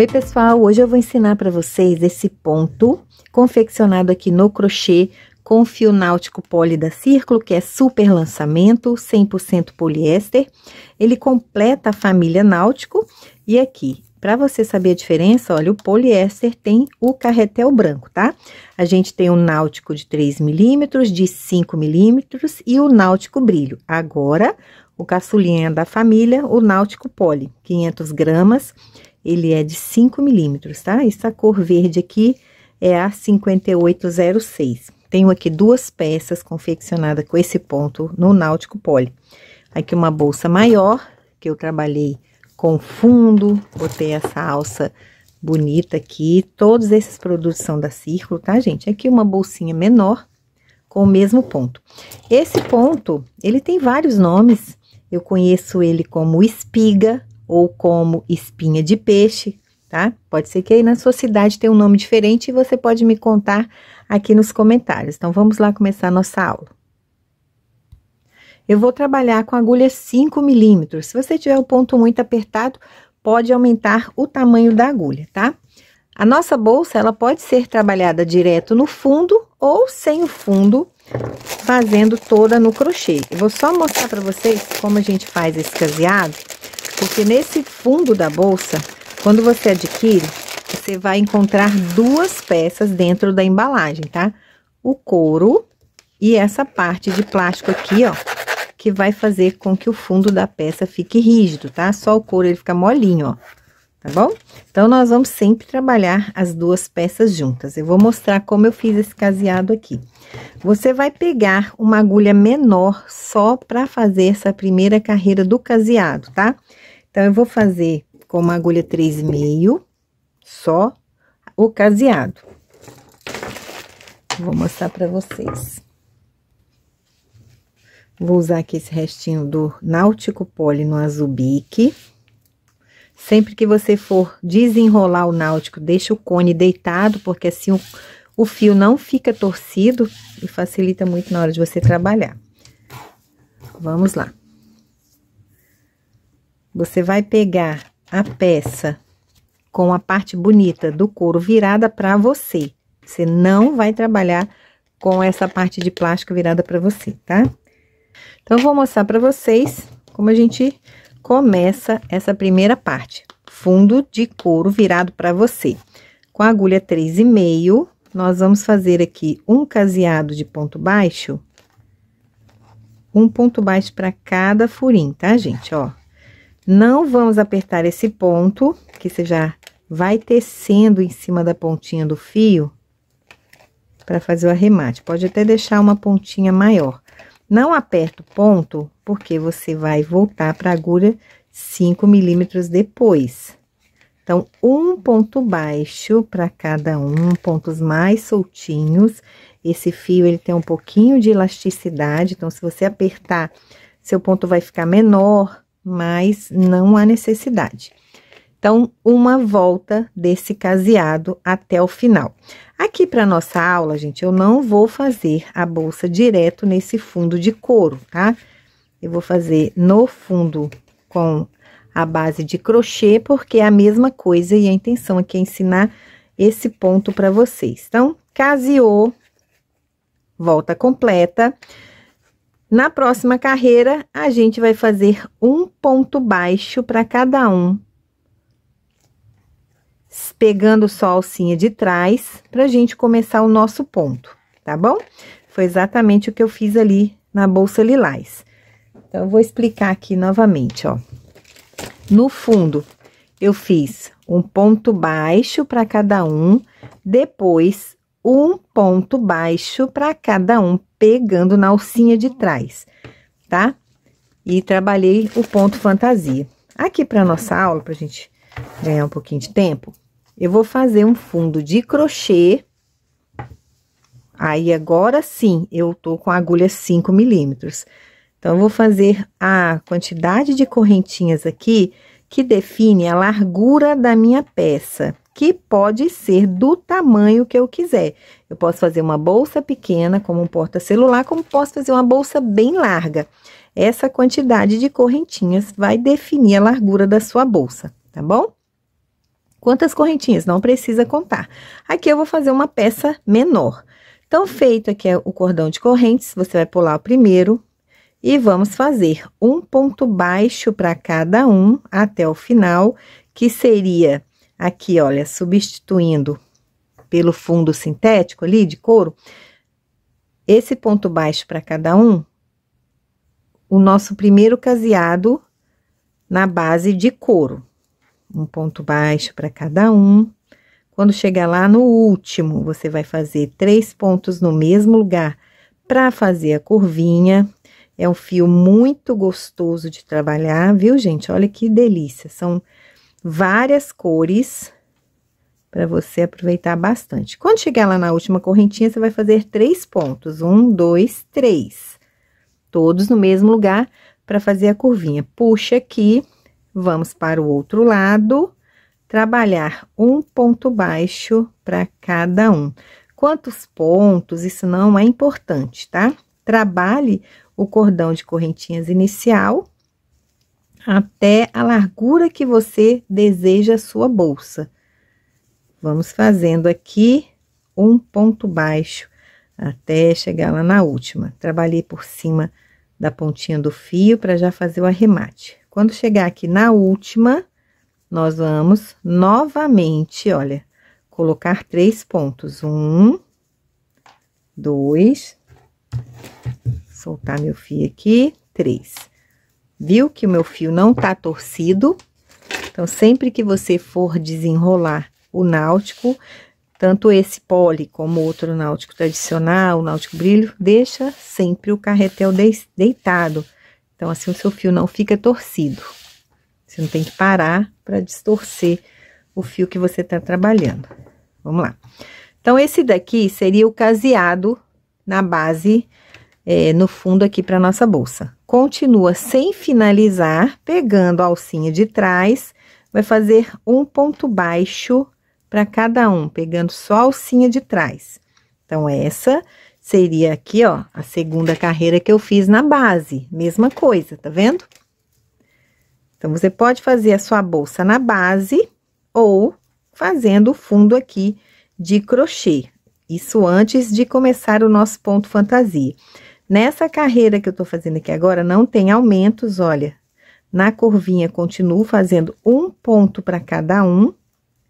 Oi, pessoal! Hoje eu vou ensinar para vocês esse ponto confeccionado aqui no crochê com fio náutico poli da Círculo, que é super lançamento, 100% poliéster. Ele completa a família náutico. E aqui, para você saber a diferença, olha, o poliéster tem o carretel branco, tá? A gente tem o náutico de 3 milímetros, de 5 milímetros e o náutico brilho. Agora, o caçulinha da família, o náutico poli, 500 gramas ele é de 5 milímetros, tá? Essa cor verde aqui é a 5806. Tenho aqui duas peças confeccionadas com esse ponto no Náutico Poli. Aqui uma bolsa maior, que eu trabalhei com fundo, botei essa alça bonita aqui. Todos esses produtos são da Círculo, tá, gente? Aqui uma bolsinha menor com o mesmo ponto. Esse ponto, ele tem vários nomes. Eu conheço ele como espiga, ou como espinha de peixe, tá? Pode ser que aí na sua cidade tenha um nome diferente e você pode me contar aqui nos comentários. Então vamos lá começar a nossa aula. Eu vou trabalhar com agulha 5 milímetros. Se você tiver o um ponto muito apertado, pode aumentar o tamanho da agulha, tá? A nossa bolsa, ela pode ser trabalhada direto no fundo ou sem o fundo, fazendo toda no crochê. Eu vou só mostrar para vocês como a gente faz esse caseado porque nesse fundo da bolsa, quando você adquire, você vai encontrar duas peças dentro da embalagem, tá? O couro e essa parte de plástico aqui, ó, que vai fazer com que o fundo da peça fique rígido, tá? Só o couro ele fica molinho, ó tá bom? Então, nós vamos sempre trabalhar as duas peças juntas. Eu vou mostrar como eu fiz esse caseado aqui. Você vai pegar uma agulha menor só para fazer essa primeira carreira do caseado, tá? Então, eu vou fazer com uma agulha 3,5, só o caseado. Vou mostrar para vocês. Vou usar aqui esse restinho do Náutico Poli no azul bique. Sempre que você for desenrolar o náutico, deixa o cone deitado, porque assim o, o fio não fica torcido e facilita muito na hora de você trabalhar. Vamos lá. Você vai pegar a peça com a parte bonita do couro virada para você. Você não vai trabalhar com essa parte de plástico virada para você, tá? Então, eu vou mostrar para vocês como a gente começa essa primeira parte. Fundo de couro virado para você. Com a agulha 3,5, nós vamos fazer aqui um caseado de ponto baixo. Um ponto baixo para cada furinho, tá, gente? Ó, não vamos apertar esse ponto, que você já vai tecendo em cima da pontinha do fio para fazer o arremate. Pode até deixar uma pontinha maior. Não aperta o ponto, porque você vai voltar para a agulha 5 milímetros depois. Então, um ponto baixo para cada um, pontos mais soltinhos. Esse fio, ele tem um pouquinho de elasticidade, então, se você apertar, seu ponto vai ficar menor, mas não há necessidade. Então, uma volta desse caseado até o final. Aqui para nossa aula, gente, eu não vou fazer a bolsa direto nesse fundo de couro, tá? Eu vou fazer no fundo com a base de crochê, porque é a mesma coisa e a intenção aqui é ensinar esse ponto para vocês. Então, caseou, volta completa. Na próxima carreira, a gente vai fazer um ponto baixo para cada um pegando só a alcinha de trás, pra gente começar o nosso ponto, tá bom? Foi exatamente o que eu fiz ali na bolsa lilás. Então, eu vou explicar aqui novamente, ó. No fundo, eu fiz um ponto baixo para cada um, depois um ponto baixo para cada um, pegando na alcinha de trás, tá? E trabalhei o ponto fantasia. Aqui para nossa aula, para gente ganhar um pouquinho de tempo, eu vou fazer um fundo de crochê. Aí, agora sim, eu tô com a agulha 5 milímetros. Então, eu vou fazer a quantidade de correntinhas aqui que define a largura da minha peça, que pode ser do tamanho que eu quiser. Eu posso fazer uma bolsa pequena, como um porta-celular, como posso fazer uma bolsa bem larga. Essa quantidade de correntinhas vai definir a largura da sua bolsa, tá bom? Quantas correntinhas? Não precisa contar. Aqui eu vou fazer uma peça menor. Então, feito aqui é o cordão de correntes, você vai pular o primeiro e vamos fazer um ponto baixo para cada um até o final, que seria aqui, olha, substituindo pelo fundo sintético ali de couro, esse ponto baixo para cada um, o nosso primeiro caseado na base de couro um ponto baixo para cada um. Quando chegar lá no último, você vai fazer três pontos no mesmo lugar para fazer a curvinha. É um fio muito gostoso de trabalhar, viu, gente? Olha que delícia! São várias cores para você aproveitar bastante. Quando chegar lá na última correntinha, você vai fazer três pontos. Um, dois, três. Todos no mesmo lugar para fazer a curvinha. Puxa aqui Vamos para o outro lado, trabalhar um ponto baixo para cada um. Quantos pontos, isso não é importante, tá? Trabalhe o cordão de correntinhas inicial até a largura que você deseja a sua bolsa. Vamos fazendo aqui um ponto baixo até chegar lá na última. Trabalhei por cima da pontinha do fio para já fazer o arremate. Quando chegar aqui na última, nós vamos novamente, olha, colocar três pontos. Um, dois, soltar meu fio aqui, três. Viu que o meu fio não tá torcido? Então, sempre que você for desenrolar o náutico, tanto esse pole como outro náutico tradicional, o náutico brilho, deixa sempre o carretel de deitado. Então, assim, o seu fio não fica torcido. Você não tem que parar para distorcer o fio que você está trabalhando. Vamos lá. Então, esse daqui seria o caseado na base, é, no fundo aqui para nossa bolsa. Continua sem finalizar, pegando a alcinha de trás, vai fazer um ponto baixo para cada um, pegando só a alcinha de trás. Então, essa seria aqui, ó, a segunda carreira que eu fiz na base. Mesma coisa, tá vendo? Então, você pode fazer a sua bolsa na base ou fazendo o fundo aqui de crochê. Isso antes de começar o nosso ponto fantasia. Nessa carreira que eu tô fazendo aqui agora, não tem aumentos, olha. Na curvinha, continuo fazendo um ponto para cada um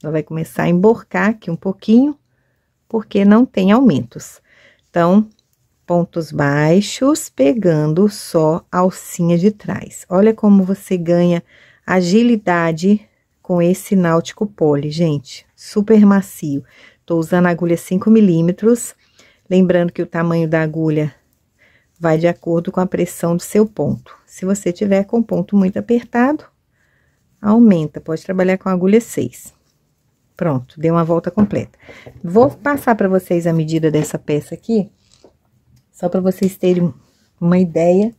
ela vai começar a emborcar aqui um pouquinho, porque não tem aumentos. Então, pontos baixos, pegando só a alcinha de trás. Olha como você ganha agilidade com esse náutico pole, gente. Super macio. Tô usando a agulha 5 milímetros. Lembrando que o tamanho da agulha vai de acordo com a pressão do seu ponto. Se você tiver com o ponto muito apertado, aumenta. Pode trabalhar com agulha 6. Pronto, deu uma volta completa. Vou passar para vocês a medida dessa peça aqui, só para vocês terem uma ideia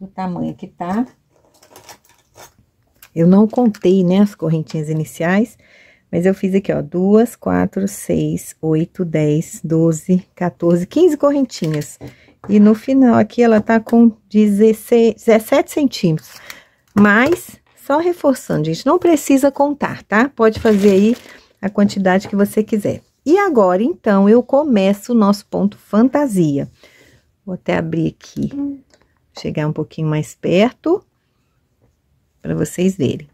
do tamanho que tá. Eu não contei, né, as correntinhas iniciais, mas eu fiz aqui, ó, duas, quatro, seis, oito, dez, doze, 14, 15 correntinhas. E no final aqui ela tá com 16, 17 centímetros. Mas, só reforçando, gente, não precisa contar, tá? Pode fazer aí a quantidade que você quiser. E agora, então, eu começo o nosso ponto fantasia. Vou até abrir aqui, chegar um pouquinho mais perto, para vocês verem.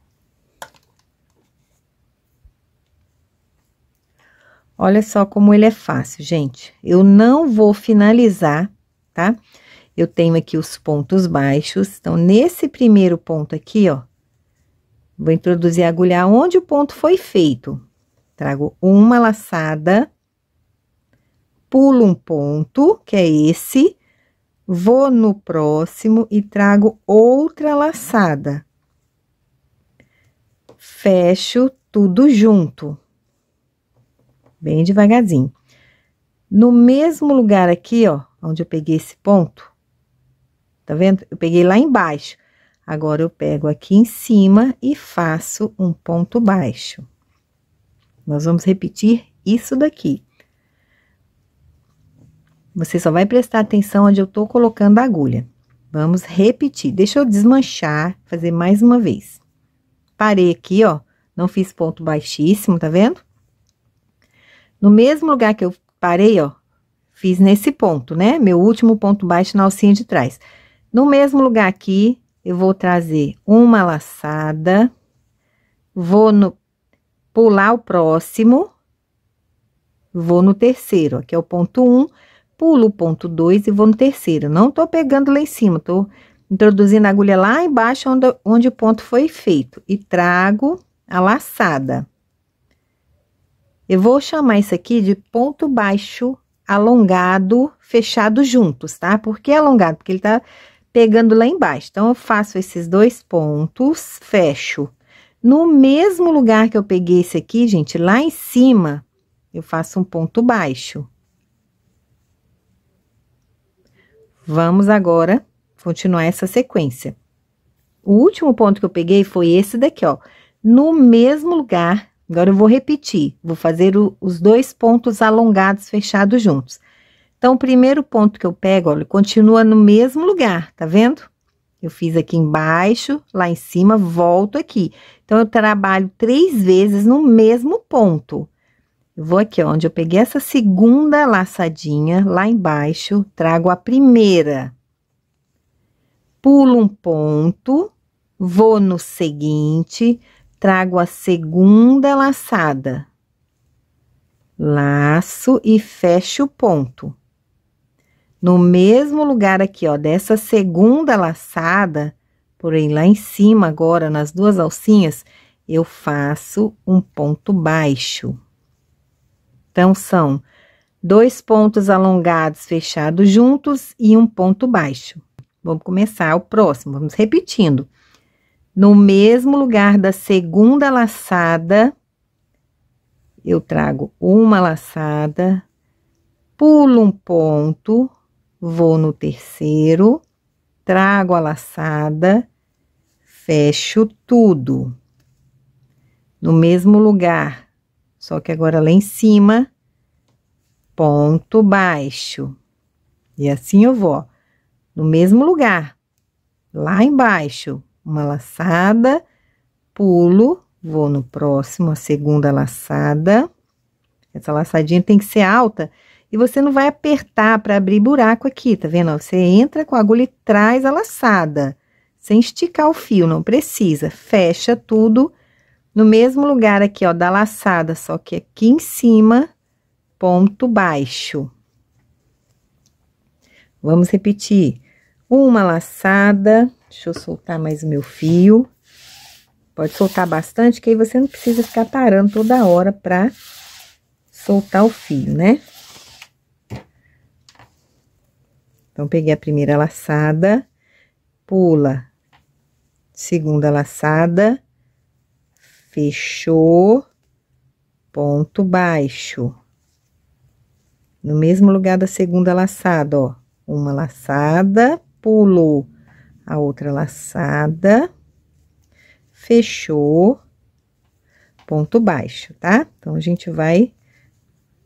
Olha só como ele é fácil, gente. Eu não vou finalizar, tá? Eu tenho aqui os pontos baixos. Então, nesse primeiro ponto aqui, ó, Vou introduzir a agulha onde o ponto foi feito. Trago uma laçada, pulo um ponto, que é esse, vou no próximo e trago outra laçada. Fecho tudo junto, bem devagarzinho. No mesmo lugar aqui, ó, onde eu peguei esse ponto, tá vendo? Eu peguei lá embaixo. Agora, eu pego aqui em cima e faço um ponto baixo. Nós vamos repetir isso daqui. Você só vai prestar atenção onde eu tô colocando a agulha. Vamos repetir. Deixa eu desmanchar, fazer mais uma vez. Parei aqui, ó. Não fiz ponto baixíssimo, tá vendo? No mesmo lugar que eu parei, ó, fiz nesse ponto, né? Meu último ponto baixo na alcinha de trás. No mesmo lugar aqui, eu vou trazer uma laçada, vou no pular o próximo, vou no terceiro, aqui é o ponto um, pulo o ponto dois e vou no terceiro. Não tô pegando lá em cima, tô introduzindo a agulha lá embaixo onde, onde o ponto foi feito e trago a laçada. Eu vou chamar isso aqui de ponto baixo alongado fechado juntos, tá? Por que alongado? Porque ele tá pegando lá embaixo. Então, eu faço esses dois pontos, fecho. No mesmo lugar que eu peguei esse aqui, gente, lá em cima, eu faço um ponto baixo. Vamos agora continuar essa sequência. O último ponto que eu peguei foi esse daqui, ó. No mesmo lugar, agora eu vou repetir, vou fazer o, os dois pontos alongados fechados juntos. Então, o primeiro ponto que eu pego, olha, continua no mesmo lugar, tá vendo? Eu fiz aqui embaixo, lá em cima, volto aqui. Então, eu trabalho três vezes no mesmo ponto. Eu vou aqui, ó, onde eu peguei essa segunda laçadinha, lá embaixo, trago a primeira. Pulo um ponto, vou no seguinte, trago a segunda laçada. Laço e fecho o ponto no mesmo lugar aqui, ó, dessa segunda laçada, porém lá em cima agora, nas duas alcinhas, eu faço um ponto baixo. Então, são dois pontos alongados fechados juntos e um ponto baixo. Vamos começar o próximo, vamos repetindo. No mesmo lugar da segunda laçada, eu trago uma laçada, pulo um ponto, vou no terceiro, trago a laçada, fecho tudo. No mesmo lugar, só que agora lá em cima, ponto baixo. E assim eu vou, no mesmo lugar, lá embaixo, uma laçada, pulo, vou no próximo, a segunda laçada. Essa laçadinha tem que ser alta, e você não vai apertar para abrir buraco aqui, tá vendo? Você entra com a agulha e traz a laçada, sem esticar o fio, não precisa. Fecha tudo no mesmo lugar aqui, ó, da laçada, só que aqui em cima, ponto baixo. Vamos repetir. Uma laçada, deixa eu soltar mais o meu fio. Pode soltar bastante, que aí você não precisa ficar parando toda hora para soltar o fio, né? Então, peguei a primeira laçada, pula, segunda laçada, fechou, ponto baixo. No mesmo lugar da segunda laçada, ó, uma laçada, pulo, a outra laçada, fechou, ponto baixo, tá? Então, a gente vai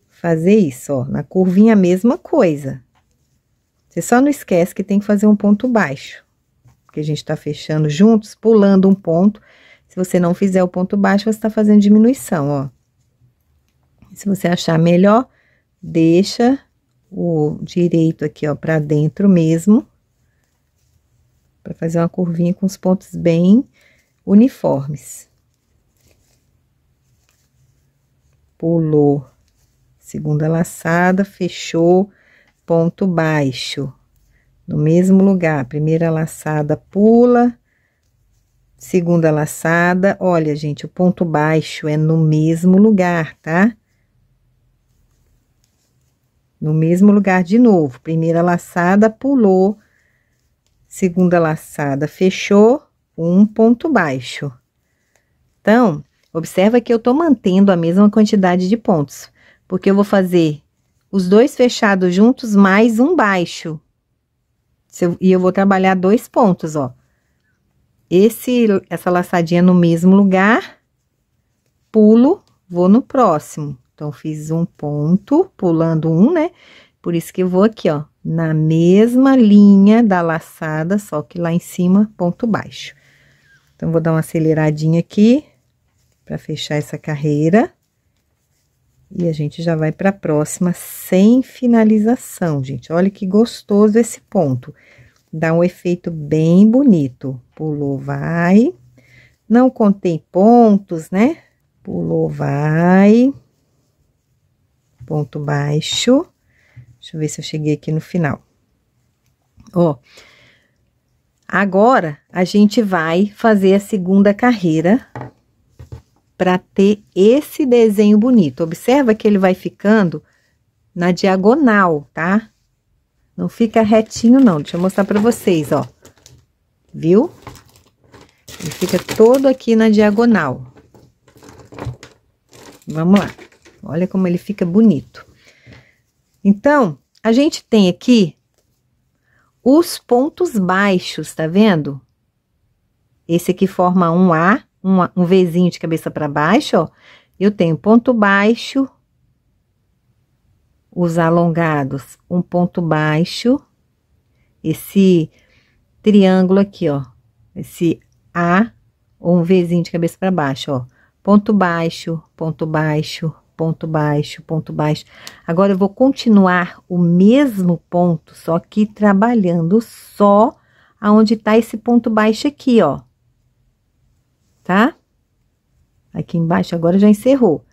fazer isso, ó, na curvinha a mesma coisa. Você só não esquece que tem que fazer um ponto baixo, porque a gente está fechando juntos, pulando um ponto. Se você não fizer o ponto baixo, você está fazendo diminuição, ó. Se você achar melhor, deixa o direito aqui, ó, para dentro mesmo, para fazer uma curvinha com os pontos bem uniformes. Pulou, segunda laçada, fechou ponto baixo, no mesmo lugar, primeira laçada pula, segunda laçada, olha, gente, o ponto baixo é no mesmo lugar, tá? No mesmo lugar de novo, primeira laçada pulou, segunda laçada fechou, um ponto baixo. Então, observa que eu tô mantendo a mesma quantidade de pontos, porque eu vou fazer os dois fechados juntos mais um baixo. Eu, e eu vou trabalhar dois pontos, ó. Esse, essa laçadinha no mesmo lugar, pulo, vou no próximo. Então, fiz um ponto, pulando um, né? Por isso que eu vou aqui, ó, na mesma linha da laçada, só que lá em cima, ponto baixo. Então, vou dar uma aceleradinha aqui, para fechar essa carreira. E a gente já vai para a próxima sem finalização, gente. Olha que gostoso esse ponto. Dá um efeito bem bonito. Pulou, vai. Não contém pontos, né? Pulou, vai. Ponto baixo. Deixa eu ver se eu cheguei aqui no final. Ó. Agora, a gente vai fazer a segunda carreira para ter esse desenho bonito. Observa que ele vai ficando na diagonal, tá? Não fica retinho, não. Deixa eu mostrar para vocês, ó. Viu? Ele fica todo aqui na diagonal. Vamos lá. Olha como ele fica bonito. Então, a gente tem aqui os pontos baixos, tá vendo? Esse aqui forma um A, um Vzinho de cabeça para baixo, ó, eu tenho ponto baixo, os alongados, um ponto baixo, esse triângulo aqui, ó, esse A, ou um Vzinho de cabeça para baixo, ó, ponto baixo, ponto baixo, ponto baixo, ponto baixo. Agora, eu vou continuar o mesmo ponto, só que trabalhando só aonde tá esse ponto baixo aqui, ó tá? Aqui embaixo agora já encerrou.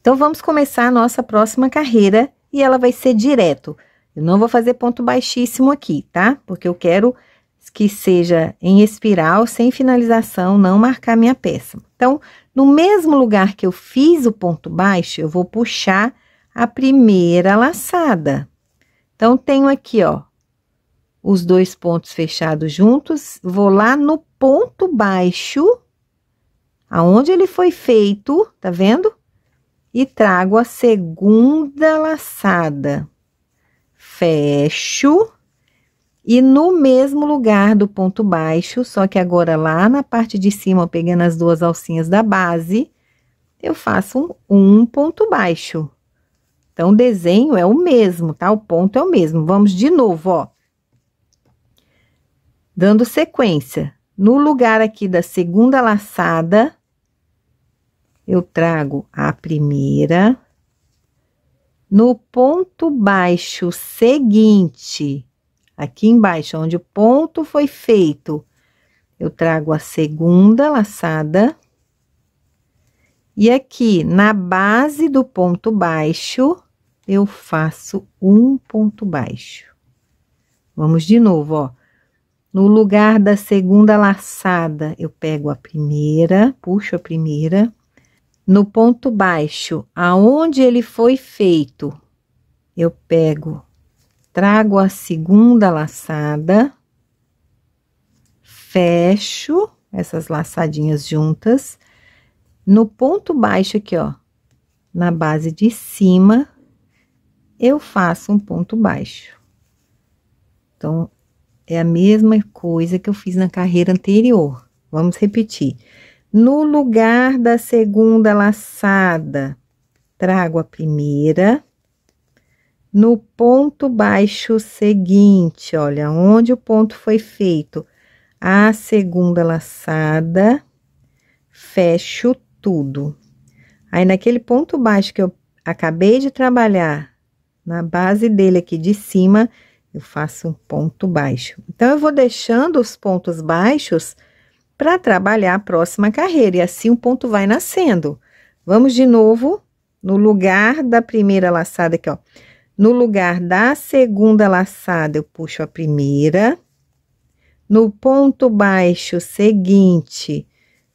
Então, vamos começar a nossa próxima carreira e ela vai ser direto. Eu não vou fazer ponto baixíssimo aqui, tá? Porque eu quero que seja em espiral, sem finalização, não marcar minha peça. Então, no mesmo lugar que eu fiz o ponto baixo, eu vou puxar a primeira laçada. Então, tenho aqui, ó, os dois pontos fechados juntos, vou lá no ponto baixo aonde ele foi feito, tá vendo? E trago a segunda laçada. Fecho. E no mesmo lugar do ponto baixo, só que agora lá na parte de cima, pegando as duas alcinhas da base, eu faço um, um ponto baixo. Então, o desenho é o mesmo, tá? O ponto é o mesmo. Vamos de novo, ó. Dando sequência. No lugar aqui da segunda laçada, eu trago a primeira. No ponto baixo seguinte, aqui embaixo, onde o ponto foi feito, eu trago a segunda laçada. E aqui, na base do ponto baixo, eu faço um ponto baixo. Vamos de novo, ó. No lugar da segunda laçada, eu pego a primeira, puxo a primeira, no ponto baixo, aonde ele foi feito, eu pego, trago a segunda laçada, fecho essas laçadinhas juntas, no ponto baixo aqui, ó, na base de cima, eu faço um ponto baixo. Então, é a mesma coisa que eu fiz na carreira anterior. Vamos repetir. No lugar da segunda laçada, trago a primeira. No ponto baixo seguinte, olha, onde o ponto foi feito, a segunda laçada, fecho tudo. Aí, naquele ponto baixo que eu acabei de trabalhar, na base dele aqui de cima, eu faço um ponto baixo. Então, eu vou deixando os pontos baixos para trabalhar a próxima carreira. E assim o ponto vai nascendo. Vamos de novo no lugar da primeira laçada aqui, ó. No lugar da segunda laçada, eu puxo a primeira. No ponto baixo seguinte,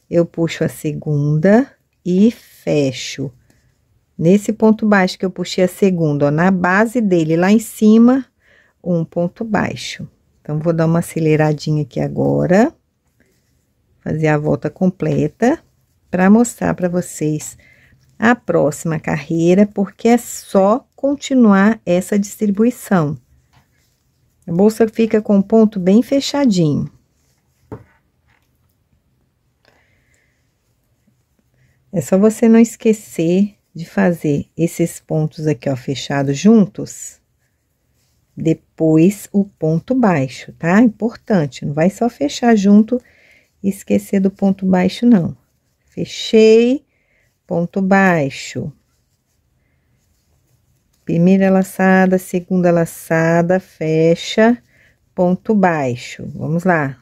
eu puxo a segunda e fecho. Nesse ponto baixo que eu puxei a segunda, ó, na base dele, lá em cima, um ponto baixo. Então, vou dar uma aceleradinha aqui agora fazer a volta completa para mostrar para vocês a próxima carreira, porque é só continuar essa distribuição. A bolsa fica com o ponto bem fechadinho. É só você não esquecer de fazer esses pontos aqui, ó, fechados juntos. Depois, o ponto baixo, tá? Importante, não vai só fechar junto esquecer do ponto baixo, não. Fechei, ponto baixo. Primeira laçada, segunda laçada, fecha, ponto baixo. Vamos lá.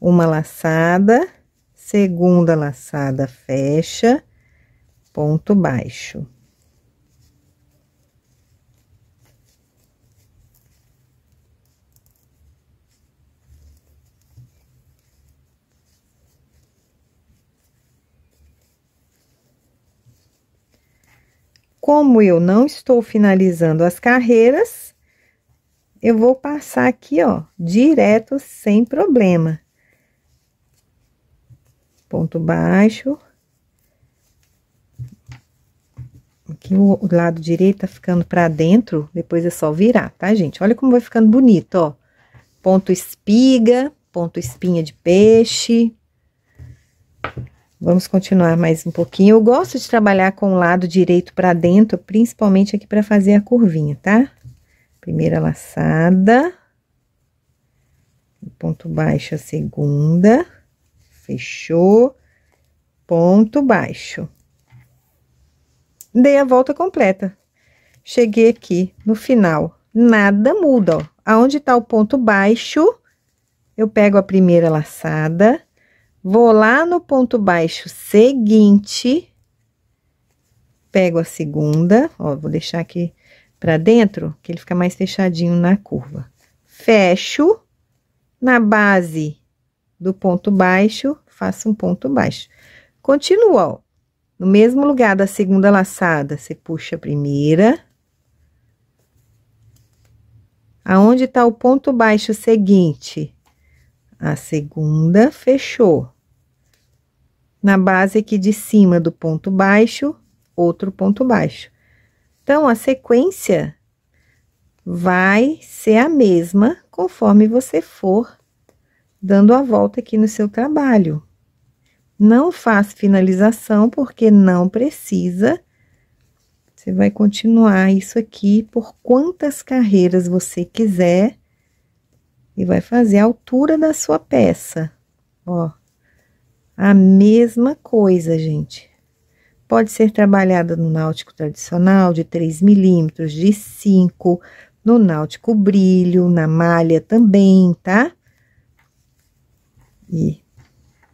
Uma laçada, segunda laçada, fecha, ponto baixo. Como eu não estou finalizando as carreiras, eu vou passar aqui, ó, direto sem problema. Ponto baixo. Aqui o lado direito tá ficando pra dentro, depois é só virar, tá, gente? Olha como vai ficando bonito, ó. Ponto espiga, ponto espinha de peixe. Vamos continuar mais um pouquinho. Eu gosto de trabalhar com o lado direito para dentro, principalmente aqui para fazer a curvinha, tá? Primeira laçada. Ponto baixo a segunda. Fechou. Ponto baixo. Dei a volta completa. Cheguei aqui no final. Nada muda, ó. Aonde tá o ponto baixo, eu pego a primeira laçada vou lá no ponto baixo seguinte, pego a segunda, ó, vou deixar aqui para dentro, que ele fica mais fechadinho na curva. Fecho na base do ponto baixo, faço um ponto baixo. Continua, ó, no mesmo lugar da segunda laçada, você puxa a primeira. Aonde tá o ponto baixo seguinte, a segunda fechou. Na base aqui de cima do ponto baixo, outro ponto baixo. Então, a sequência vai ser a mesma conforme você for dando a volta aqui no seu trabalho. Não faz finalização porque não precisa. Você vai continuar isso aqui por quantas carreiras você quiser e vai fazer a altura da sua peça, ó. A mesma coisa, gente. Pode ser trabalhada no náutico tradicional de 3 milímetros, de 5, no náutico brilho, na malha também, tá? E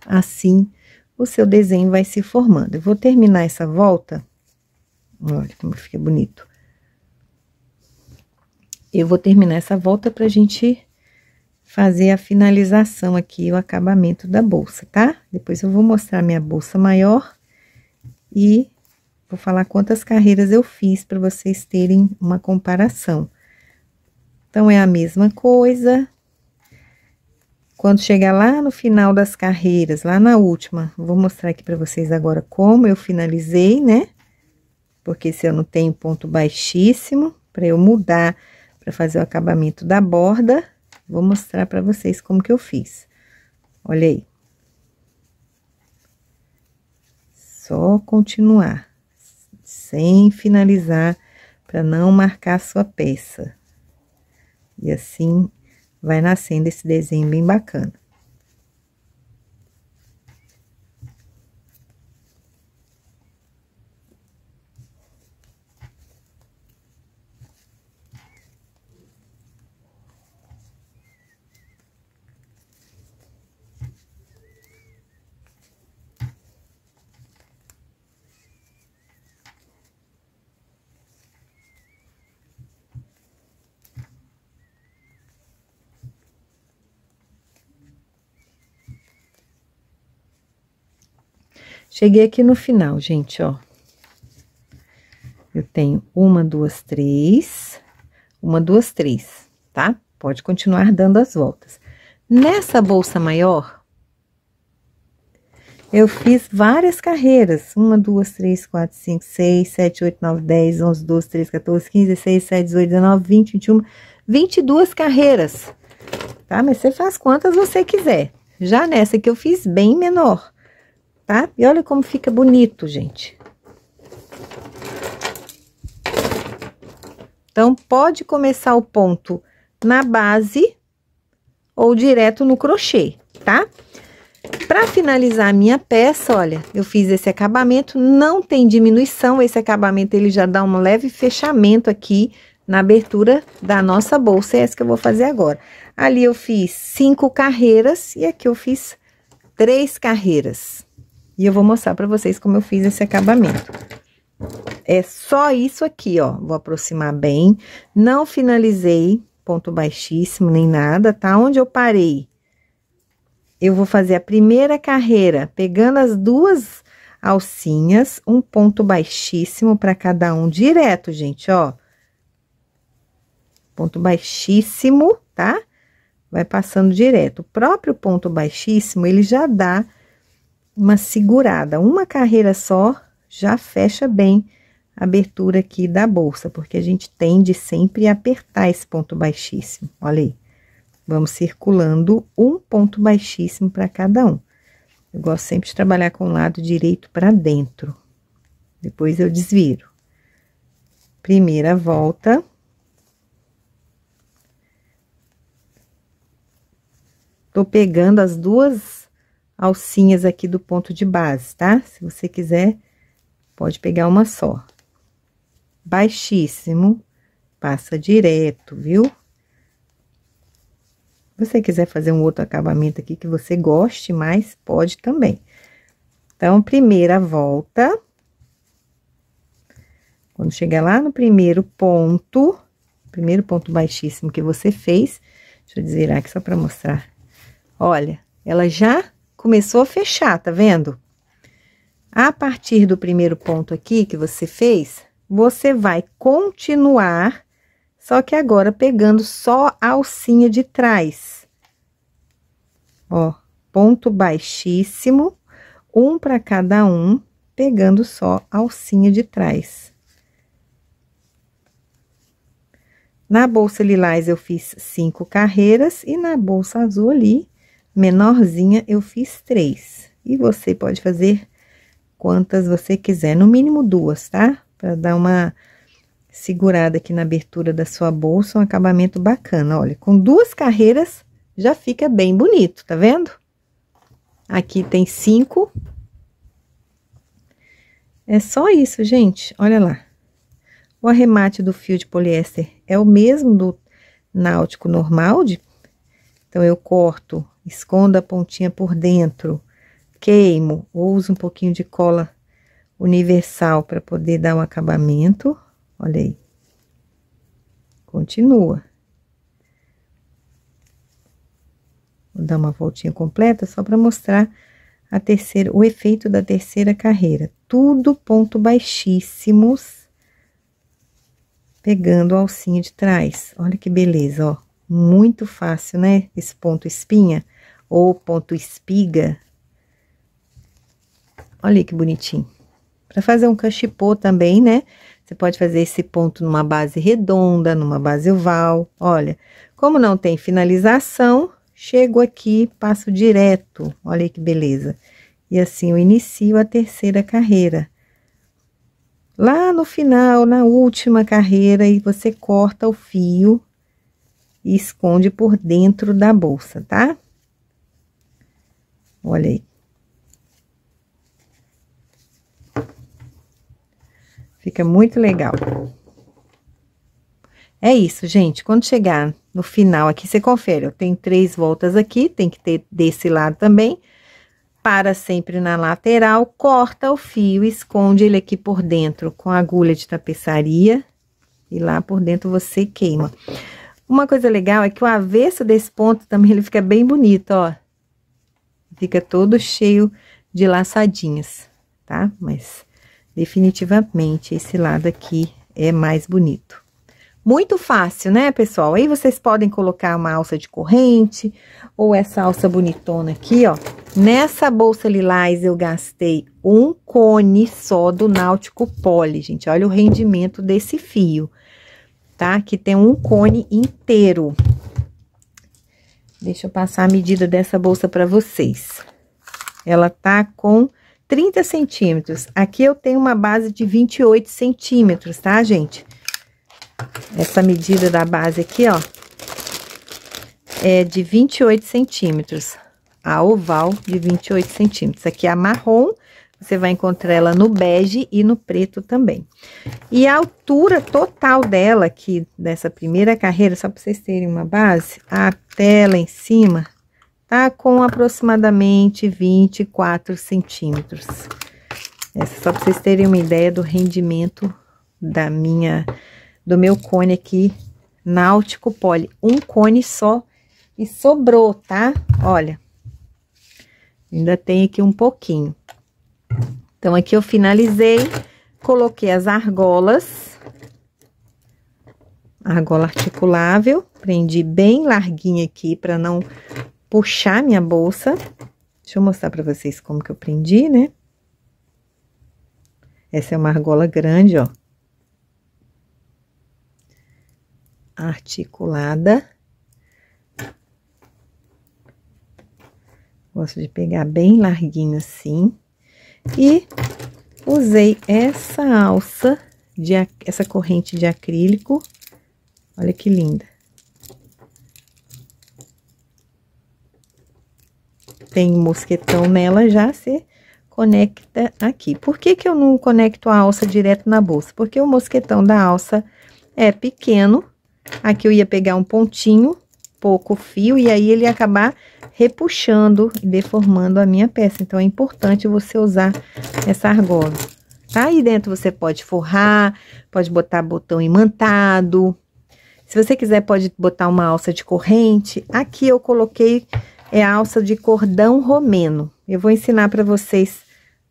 assim o seu desenho vai se formando. Eu vou terminar essa volta. Olha como fica bonito. Eu vou terminar essa volta pra gente fazer a finalização aqui, o acabamento da bolsa, tá? Depois eu vou mostrar minha bolsa maior e vou falar quantas carreiras eu fiz para vocês terem uma comparação. Então, é a mesma coisa. Quando chegar lá no final das carreiras, lá na última, vou mostrar aqui para vocês agora como eu finalizei, né? Porque se eu não tenho ponto baixíssimo, para eu mudar, para fazer o acabamento da borda, Vou mostrar pra vocês como que eu fiz. Olha aí. Só continuar, sem finalizar, para não marcar a sua peça. E assim vai nascendo esse desenho bem bacana. Cheguei aqui no final, gente, ó. Eu tenho uma, duas, três, uma, duas, três, tá? Pode continuar dando as voltas. Nessa bolsa maior, eu fiz várias carreiras. Uma, duas, três, quatro, cinco, seis, sete, oito, nove, dez, onze, doze, treze, quatorze, quinze, dezesseis, sete, dezoito, dezenove, vinte, vinte e uma, vinte e duas carreiras, tá? Mas você faz quantas você quiser. Já nessa que eu fiz bem menor, tá? E olha como fica bonito, gente. Então, pode começar o ponto na base ou direto no crochê, tá? Para finalizar a minha peça, olha, eu fiz esse acabamento, não tem diminuição, esse acabamento ele já dá um leve fechamento aqui na abertura da nossa bolsa, é essa que eu vou fazer agora. Ali eu fiz cinco carreiras e aqui eu fiz três carreiras. E eu vou mostrar pra vocês como eu fiz esse acabamento. É só isso aqui, ó. Vou aproximar bem. Não finalizei ponto baixíssimo nem nada, tá? Onde eu parei? Eu vou fazer a primeira carreira, pegando as duas alcinhas, um ponto baixíssimo para cada um direto, gente, ó. Ponto baixíssimo, tá? Vai passando direto. O próprio ponto baixíssimo, ele já dá uma segurada. Uma carreira só já fecha bem a abertura aqui da bolsa, porque a gente tende sempre a apertar esse ponto baixíssimo. Olha aí. Vamos circulando um ponto baixíssimo para cada um. Eu gosto sempre de trabalhar com o lado direito para dentro. Depois eu desviro. Primeira volta. Tô pegando as duas alcinhas aqui do ponto de base, tá? Se você quiser, pode pegar uma só. Baixíssimo, passa direto, viu? Se você quiser fazer um outro acabamento aqui que você goste mais, pode também. Então, primeira volta. Quando chegar lá no primeiro ponto, primeiro ponto baixíssimo que você fez, deixa eu desvirar aqui só para mostrar. Olha, ela já começou a fechar, tá vendo? A partir do primeiro ponto aqui que você fez, você vai continuar, só que agora pegando só a alcinha de trás. Ó, ponto baixíssimo, um para cada um, pegando só a alcinha de trás. Na bolsa lilás eu fiz cinco carreiras e na bolsa azul ali menorzinha eu fiz três. E você pode fazer quantas você quiser, no mínimo duas, tá? Para dar uma segurada aqui na abertura da sua bolsa, um acabamento bacana. Olha, com duas carreiras já fica bem bonito, tá vendo? Aqui tem cinco. É só isso, gente. Olha lá. O arremate do fio de poliéster é o mesmo do náutico normal, de então eu corto, escondo a pontinha por dentro, queimo, uso um pouquinho de cola universal para poder dar um acabamento. Olha aí. Continua. Vou dar uma voltinha completa só para mostrar a terceira, o efeito da terceira carreira. Tudo ponto baixíssimos, pegando a alcinha de trás. Olha que beleza, ó. Muito fácil, né? Esse ponto espinha ou ponto espiga. Olha que bonitinho. Para fazer um cachepô também, né? Você pode fazer esse ponto numa base redonda, numa base oval. Olha, como não tem finalização, chego aqui, passo direto. Olha que beleza. E assim eu inicio a terceira carreira. Lá no final, na última carreira, e você corta o fio e esconde por dentro da bolsa, tá? Olha aí. Fica muito legal. É isso, gente. Quando chegar no final aqui, você confere. Eu tenho três voltas aqui, tem que ter desse lado também. Para sempre na lateral, corta o fio, esconde ele aqui por dentro com agulha de tapeçaria. E lá por dentro você queima. Uma coisa legal é que o avesso desse ponto também ele fica bem bonito, ó. Fica todo cheio de laçadinhas, tá? Mas definitivamente esse lado aqui é mais bonito. Muito fácil, né, pessoal? Aí vocês podem colocar uma alça de corrente ou essa alça bonitona aqui, ó. Nessa bolsa lilás eu gastei um cone só do Náutico Poli, gente. Olha o rendimento desse fio tá? Que tem um cone inteiro. Deixa eu passar a medida dessa bolsa para vocês. Ela tá com 30 centímetros. Aqui eu tenho uma base de 28 centímetros, tá, gente? Essa medida da base aqui, ó, é de 28 centímetros. A oval de 28 centímetros. Aqui é a marrom você vai encontrar ela no bege e no preto também. E a altura total dela aqui, dessa primeira carreira, só para vocês terem uma base, a tela em cima tá com aproximadamente 24 centímetros. Essa só para vocês terem uma ideia do rendimento da minha, do meu cone aqui, náutico poli. Um cone só e sobrou, tá? Olha, ainda tem aqui um pouquinho. Então, aqui eu finalizei, coloquei as argolas, argola articulável, prendi bem larguinha aqui para não puxar minha bolsa. Deixa eu mostrar para vocês como que eu prendi, né? Essa é uma argola grande, ó. Articulada. Gosto de pegar bem larguinho assim. E usei essa alça, de, essa corrente de acrílico. Olha que linda. Tem um mosquetão nela já, se conecta aqui. Por que que eu não conecto a alça direto na bolsa? Porque o mosquetão da alça é pequeno. Aqui eu ia pegar um pontinho, pouco fio, e aí ele ia acabar repuxando e deformando a minha peça. Então, é importante você usar essa argola. Tá? Aí dentro você pode forrar, pode botar botão imantado. Se você quiser, pode botar uma alça de corrente. Aqui eu coloquei é alça de cordão romeno. Eu vou ensinar para vocês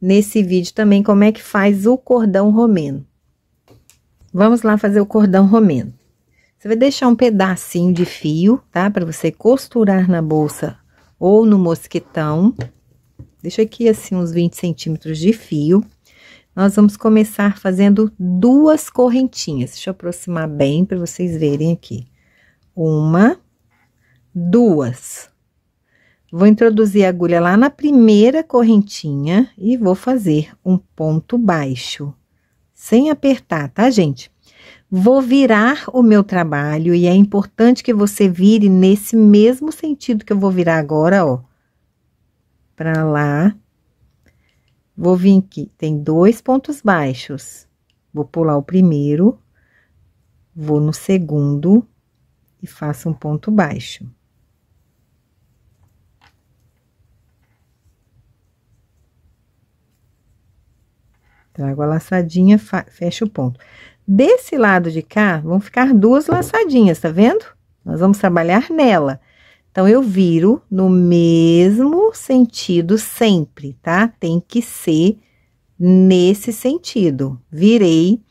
nesse vídeo também como é que faz o cordão romeno. Vamos lá fazer o cordão romeno. Você vai deixar um pedacinho de fio, tá? Para você costurar na bolsa ou no mosquetão. Deixa aqui assim uns 20 centímetros de fio. Nós vamos começar fazendo duas correntinhas. Deixa eu aproximar bem para vocês verem aqui. Uma, duas. Vou introduzir a agulha lá na primeira correntinha e vou fazer um ponto baixo, sem apertar, tá, gente? Vou virar o meu trabalho e é importante que você vire nesse mesmo sentido que eu vou virar agora, ó. Para lá. Vou vir aqui, tem dois pontos baixos. Vou pular o primeiro, vou no segundo e faço um ponto baixo. Trago a laçadinha, fecho o ponto. Desse lado de cá vão ficar duas laçadinhas, tá vendo? Nós vamos trabalhar nela. Então, eu viro no mesmo sentido sempre, tá? Tem que ser nesse sentido. Virei,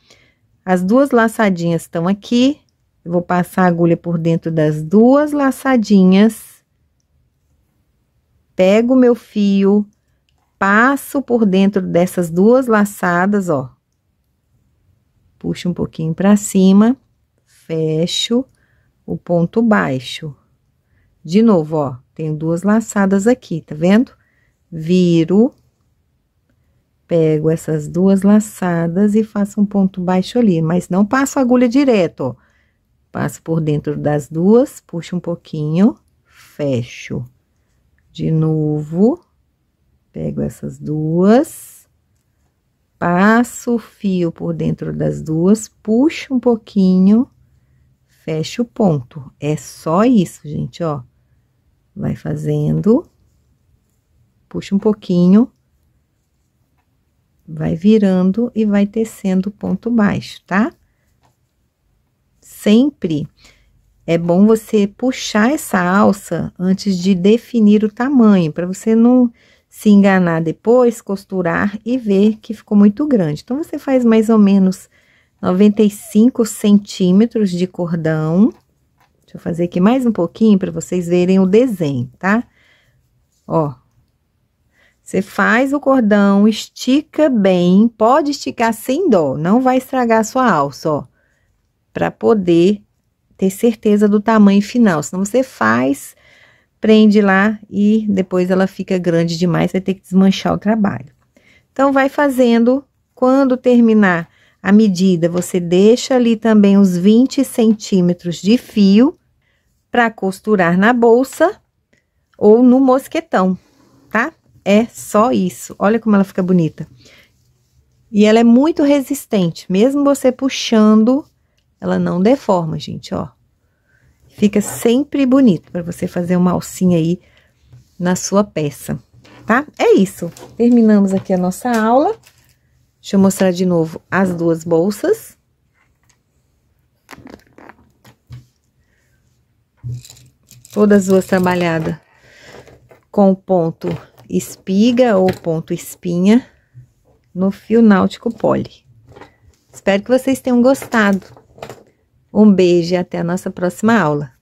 as duas laçadinhas estão aqui, eu vou passar a agulha por dentro das duas laçadinhas, pego o meu fio, passo por dentro dessas duas laçadas, ó, puxo um pouquinho para cima, fecho o ponto baixo. De novo, ó, tenho duas laçadas aqui, tá vendo? Viro, pego essas duas laçadas e faço um ponto baixo ali, mas não passo a agulha direto, ó. Passo por dentro das duas, puxo um pouquinho, fecho. De novo, pego essas duas, Passo o fio por dentro das duas, puxo um pouquinho, fecho o ponto. É só isso, gente, ó. Vai fazendo, puxa um pouquinho, vai virando e vai tecendo ponto baixo, tá? Sempre é bom você puxar essa alça antes de definir o tamanho, para você não se enganar depois, costurar e ver que ficou muito grande. Então, você faz mais ou menos 95 centímetros de cordão. Deixa eu fazer aqui mais um pouquinho para vocês verem o desenho, tá? Ó. Você faz o cordão, estica bem, pode esticar sem dó, não vai estragar a sua alça, ó. Para poder ter certeza do tamanho final, senão você faz prende lá e depois ela fica grande demais, vai ter que desmanchar o trabalho. Então, vai fazendo, quando terminar a medida, você deixa ali também os 20 centímetros de fio para costurar na bolsa ou no mosquetão, tá? É só isso. Olha como ela fica bonita. E ela é muito resistente, mesmo você puxando, ela não deforma, gente, ó. Fica sempre bonito para você fazer uma alcinha aí na sua peça, tá? É isso. Terminamos aqui a nossa aula. Deixa eu mostrar de novo as duas bolsas. Todas duas trabalhadas com ponto espiga ou ponto espinha no fio náutico poli. Espero que vocês tenham gostado. Um beijo e até a nossa próxima aula.